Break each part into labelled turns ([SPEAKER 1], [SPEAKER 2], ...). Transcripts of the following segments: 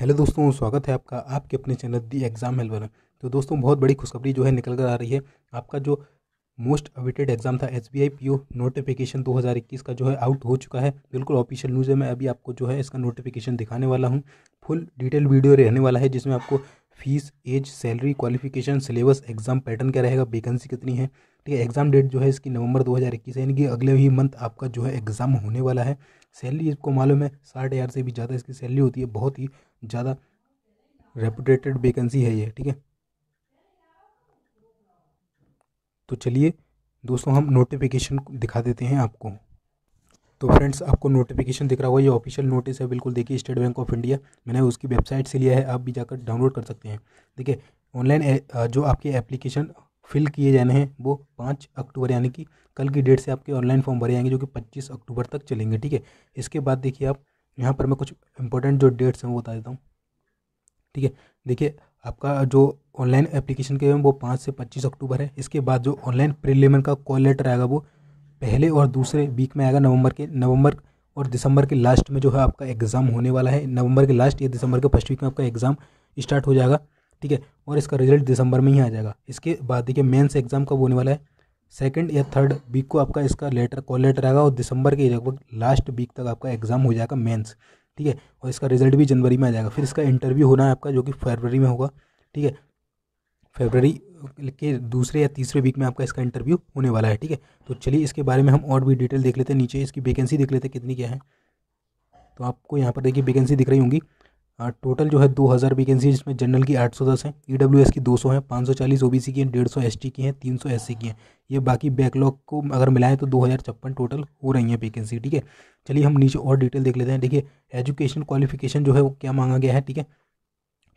[SPEAKER 1] hello दोस्तों स्वागत है आपका आपके अपने चैनल दी एग्ज़ाम हेल्पर तो दोस्तों बहुत बड़ी खुशखबरी जो है निकल कर आ रही है आपका जो मोस्ट अवेटेड एग्ज़ाम था S B I P O notification दो हज़ार इक्कीस का जो है आउट हो चुका है बिल्कुल ऑफिशियल न्यूज़ है मैं अभी आपको जो है इसका नोटिफिकेशन दिखाने वाला हूँ फुल डिटेल वीडियो रहने वाला है जिसमें आपको fees age salary qualification syllabus exam pattern क्या रहेगा वेकेंसी कितनी है ठीक है एग्ज़ाम डेट जो है इसकी नवंबर 2021 है यानी कि अगले ही मंथ आपका जो है एग्ज़ाम होने वाला है सैलरी इसको मालूम है साठ हज़ार से भी ज़्यादा इसकी सैलरी होती है बहुत ही ज़्यादा रेपुटेटेड वेकेंसी है ये ठीक है तो चलिए दोस्तों हम नोटिफिकेशन दिखा देते हैं आपको तो फ्रेंड्स आपको नोटिफिकेशन दिख रहा होगा ये ऑफिशियल नोटिस है बिल्कुल देखिए स्टेट बैंक ऑफ इंडिया मैंने उसकी वेबसाइट से लिया है आप भी जाकर डाउनलोड कर सकते हैं देखिए ऑनलाइन जो आपके एप्लीकेशन फिल किए जाने हैं वो पाँच अक्टूबर यानी कि कल की डेट से आपके ऑनलाइन फॉर्म भरे जाएंगे जो कि पच्चीस अक्टूबर तक चलेंगे ठीक है इसके बाद देखिए आप यहाँ पर मैं कुछ इंपॉर्टेंट जो डेट्स हैं वो बता देता हूँ ठीक है देखिए आपका जो ऑनलाइन एप्लीकेशन के वो पाँच से पच्चीस अक्टूबर है इसके बाद जो ऑनलाइन प्रिलिमन का कॉल लेटर आएगा वो पहले और दूसरे वीक में आएगा नवंबर के नवंबर और दिसंबर के लास्ट में जो है आपका एग्ज़ाम होने वाला है नवंबर के लास्ट या दिसंबर के फर्स्ट वीक में आपका एग्ज़ाम स्टार्ट हो जाएगा ठीक है और इसका रिजल्ट दिसंबर में ही आ जाएगा इसके बाद देखिए मेंस एग्ज़ाम कब होने वाला है सेकंड या थर्ड वीक को आपका इसका लेटर कॉल लेटर आएगा और दिसंबर के लगभग लास्ट वीक तक आपका एग्ज़ाम हो जाएगा मेंस ठीक है और इसका रिजल्ट भी जनवरी में आ जाएगा फिर इसका इंटरव्यू होना है आपका जो कि फरवरी में होगा ठीक है फेबररी के दूसरे या तीसरे वीक में आपका इसका इंटरव्यू होने वाला है ठीक है तो चलिए इसके बारे में हम और भी डिटेल देख लेते हैं नीचे इसकी वैकेंसी देख लेते हैं कितनी क्या है तो आपको यहाँ पर देखिए वैकेंसी दिख रही होंगी टोटल हाँ, जो है दो हज़ार वैकेंसी जिसमें जनरल की आठ सौ दस है ई डब्ल्यू एस की दो सौ है पाँच सौ चालीस ओ बी सी की हैं डेढ़ सौ एस टी की हैं तीन सौ एस सी की हैं ये बाकी बैकलॉग को अगर मिलाएं तो दो हज़ार छप्पन टोटल हो रही हैं वैकेंसी ठीक है चलिए हम नीचे और डिटेल देख लेते हैं देखिए एजुकेशन क्वालिफिकेशन जो है वो क्या मांगा गया है ठीक है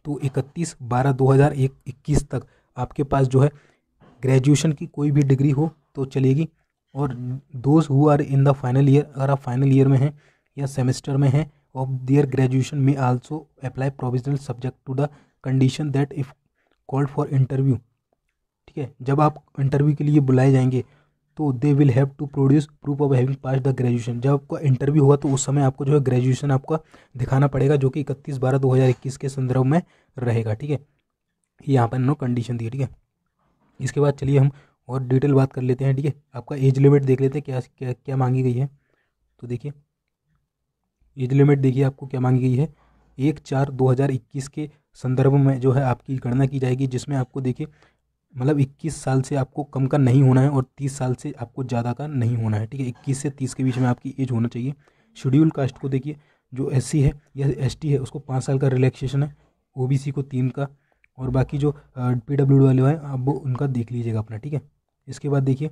[SPEAKER 1] तो इकतीस बारह दो हज़ार एक इक्कीस तक आपके पास जो है ग्रेजुएशन की कोई भी डिग्री हो तो चलेगी और those who are in the final year अगर आप फाइनल ईयर में हैं या सेमेस्टर में हैं of their graduation may also apply provisional subject to the condition that if called for interview ठीक है जब आप इंटरव्यू के लिए बुलाए जाएंगे तो they will have to produce proof of having pass the graduation जब आपका इंटरव्यू हुआ तो उस समय आपको जो है ग्रेजुएशन आपका दिखाना पड़ेगा जो कि इकतीस बारह दो हज़ार इक्कीस के संदर्भ में रहेगा ठीक है यहाँ पर इन्होंने कंडीशन दी ठीक है इसके बाद चलिए हम और डिटेल बात कर लेते हैं ठीक है आपका एज लिमिट देख लेते हैं क्या क्या क्या मांगी गई है तो देखिए एज लिमिट देखिए आपको क्या मांगी गई है एक चार दो हज़ार इक्कीस के संदर्भ में जो है आपकी गणना की जाएगी जिसमें आपको देखिए मतलब 21 साल से आपको कम का नहीं होना है और 30 साल से आपको ज़्यादा का नहीं होना है ठीक है इक्कीस से तीस के बीच में आपकी एज होना चाहिए शेड्यूल कास्ट को देखिए जो एस है या एस है उसको पाँच साल का रिलैक्सेशन है ओ को तीन का और बाकी जो पी डब्ल्यू वाले हैं आप वो उनका देख लीजिएगा अपना ठीक है इसके बाद देखिए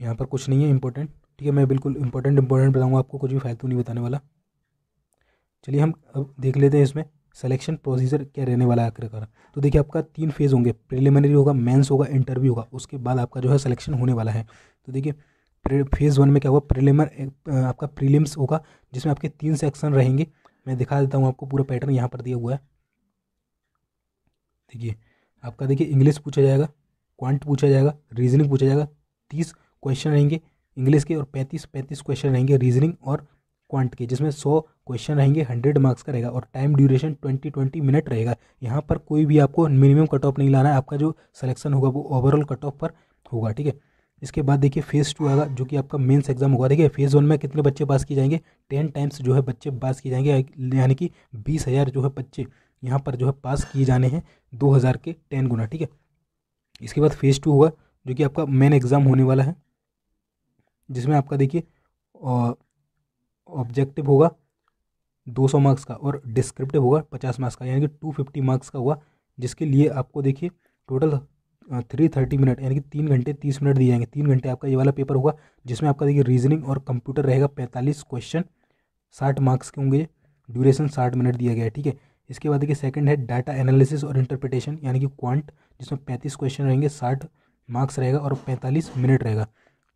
[SPEAKER 1] यहाँ पर कुछ नहीं है इम्पोर्टेंट ठीक है मैं बिल्कुल इंपॉर्टेंट इंपॉर्टेंट बताऊंगा आपको कुछ भी फालतू नहीं बताने वाला चलिए हम अब देख लेते हैं इसमें सिलेक्शन प्रोसीजर क्या रहने वाला है आखिरकार तो देखिए आपका तीन फेज़ होंगे प्रिलिमिनरी होगा मेंस होगा इंटरव्यू होगा उसके बाद आपका जो है सिलेक्शन होने वाला है तो देखिए फेज़ वन में क्या होगा प्रिलिमर आपका प्रीलिम्स होगा जिसमें आपके तीन सेक्शन रहेंगे मैं दिखा देता हूँ आपको पूरा पैटर्न यहाँ पर दिया हुआ है देखिए आपका देखिए इंग्लिश पूछा जाएगा क्वांट पूछा जाएगा रीजनिंग पूछा जाएगा तीस क्वेश्चन रहेंगे इंग्लिश के और पैंतीस पैंतीस क्वेश्चन रहेंगे रीजनिंग और क्वांट के जिसमें सौ क्वेश्चन रहेंगे हंड्रेड मार्क्स का रहेगा और time duration twenty twenty minute रहेगा यहाँ पर कोई भी आपको मिनिमम कट ऑफ नहीं लाना है आपका जो सिलेक्शन होगा वो ओवरऑल कट ऑफ पर होगा ठीक है इसके बाद देखिए फेज़ टू आएगा जो कि आपका मेंस एग्जाम होगा देखिए फेज़ वन में कितने बच्चे पास किए जाएंगे टेन टाइम्स जो है बच्चे पास किए जाएंगे यानी कि बीस हज़ार जो है बच्चे यहाँ पर जो है पास किए जाने हैं दो हज़ार के टेन गुना ठीक है इसके बाद फेज़ टू होगा जो कि आपका मेन एग्ज़ाम होने वाला है जिसमें आपका देखिए ऑब्जेक्टिव होगा 200 मार्क्स का और डिस्क्रिप्टिव होगा 50 मार्क्स का यानी कि 250 मार्क्स का होगा जिसके लिए आपको देखिए टोटल थ्री थर्टी मिनट यानी कि तीन घंटे तीस मिनट दिए जाएंगे तीन घंटे आपका ये वाला पेपर होगा जिसमें आपका देखिए रीजनिंग और कंप्यूटर रहेगा पैंतालीस क्वेश्चन साठ मार्क्स के होंगे ड्यूरेशन साठ मिनट दिया गया है ठीक है इसके बाद देखिए सेकंड है डाटा एनालिसिस और इंटरप्रिटेशन यानी कि क्वांट जिसमें पैंतीस क्वेश्चन रहेंगे साठ मार्क्स रहेगा और पैंतालीस मिनट रहेगा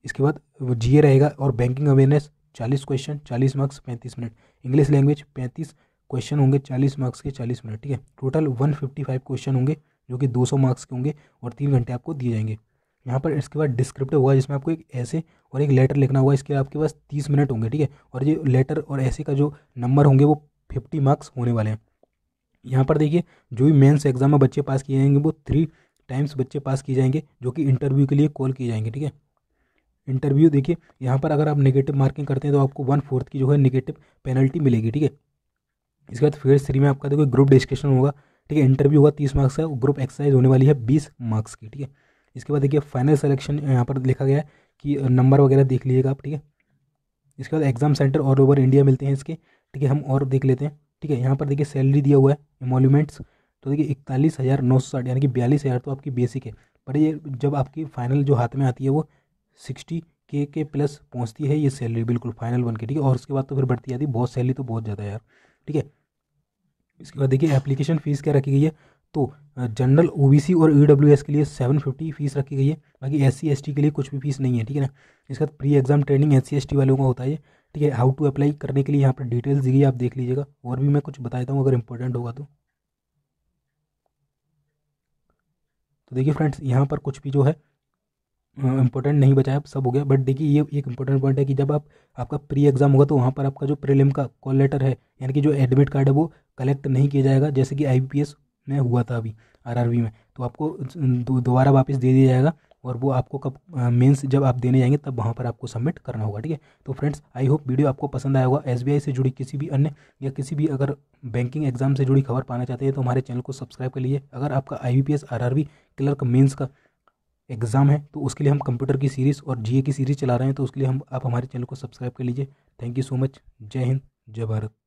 [SPEAKER 1] इसके बाद जी रहेगा और बैंकिंग अवेयरनेस चालीस क्वेश्चन चालीस मार्क्स पैंतीस मिनट इंग्लिश लैंग्वेज पैंतीस क्वेश्चन होंगे चालीस मार्क्स के चालीस मिनट ठीक है total one fifty five question होंगे जो कि दो सौ मार्क्स के होंगे और तीन घंटे आपको दिए जाएंगे यहाँ पर इसके बाद डिस्क्रिप्टिव होगा जिसमें आपको एक ऐसे और एक लेटर लिखना होगा इसके आपके पास तीस मिनट होंगे ठीक है और ये लेटर और ऐसे का जो नंबर होंगे वो फिफ्टी मार्क्स होने वाले हैं यहाँ पर देखिए जो भी मेन्स एग्जाम में बच्चे पास किए जाएंगे वो थ्री टाइम्स बच्चे पास किए जाएंगे जो कि इंटरव्यू के लिए कॉल किए जाएंगे ठीक है इंटरव्यू देखिए यहाँ पर अगर आप नेगेटिव मार्किंग करते हैं तो आपको वन फोर्थ की जो है नेगेटिव पेनल्टी मिलेगी ठीक है इसके बाद फेज थ्री में आपका देखो ग्रुप डिस्कशन होगा ठीक है इंटरव्यू होगा तीस मार्क्स का ग्रुप एक्सरसाइज होने वाली है बीस मार्क्स की ठीक है इसके बाद देखिए फाइनल सेलेक्शन यहाँ पर लिखा गया है कि नंबर वगैरह देख लीजिएगा आप ठीक है इसके बाद exam centre all over India मिलते हैं इसके ठीक है हम और देख लेते हैं ठीक है यहाँ पर देखिए सैलरी दिया हुआ है एमोल्यूमेंट्स तो देखिए इकतालीस हज़ार नौ सौ साठ यानी कि बयालीस हज़ार तो आपकी बेसिक है पर ये जब आपकी फाइनल जो हाथ में आती है वो सिक्सटी के के प्लस पहुंचती है ये सैलरी बिल्कुल फाइनल बन के ठीक है और उसके बाद तो फिर बढ़ती आती है बहुत सैलरी तो बहुत ज़्यादा है यार ठीक है इसके बाद देखिए एप्लीकेशन फ़ीस क्या रखी गई है तो जनरल ओ और ई e के लिए सेवन फिफ्टी फीस रखी गई है बाकी एस सी के लिए कुछ भी फीस नहीं है ठीक है ना इसके बाद pre exam training S C वालों का होता है ठीक है हाउ टू अप्लाई करने के लिए यहाँ पर डिटेल्स दी गई आप देख लीजिएगा और भी मैं कुछ बताता हूँ अगर इंपॉर्टेंट होगा तो तो देखिए फ्रेंड्स यहाँ पर कुछ भी जो है इंपॉर्टेंट नहीं बचा है सब हो गया बट देखिए ये एक इंपॉर्टेंट पॉइंट है कि जब आप आपका प्री एग्जाम होगा तो वहाँ पर आपका जो प्रीलिम का कॉल लेटर है यानी कि जो एडमिट कार्ड है वो कलेक्ट नहीं किया जाएगा जैसे कि आई में हुआ था अभी आर में तो आपको दोबारा वापस दे दिया जाएगा और वो आपको कब मेंस जब आप देने जाएंगे तब वहाँ पर आपको सबमिट करना होगा ठीक है तो फ्रेंड्स आई होप वीडियो आपको पसंद आया होगा एसबीआई से जुड़ी किसी भी अन्य या किसी भी अगर बैंकिंग एग्जाम से जुड़ी खबर पाना चाहते हैं तो हमारे चैनल को सब्सक्राइब कर लीजिए अगर आपका I B P S R R B clerk mains का एग्ज़ाम है तो उसके लिए हम कंप्यूटर की सीरीज़ और जीए की सीरीज़ चला रहे हैं तो उसके लिए हम आप हमारे चैनल को सब्सक्राइब कर लीजिए थैंक यू सो मच जय हिंद जय भारत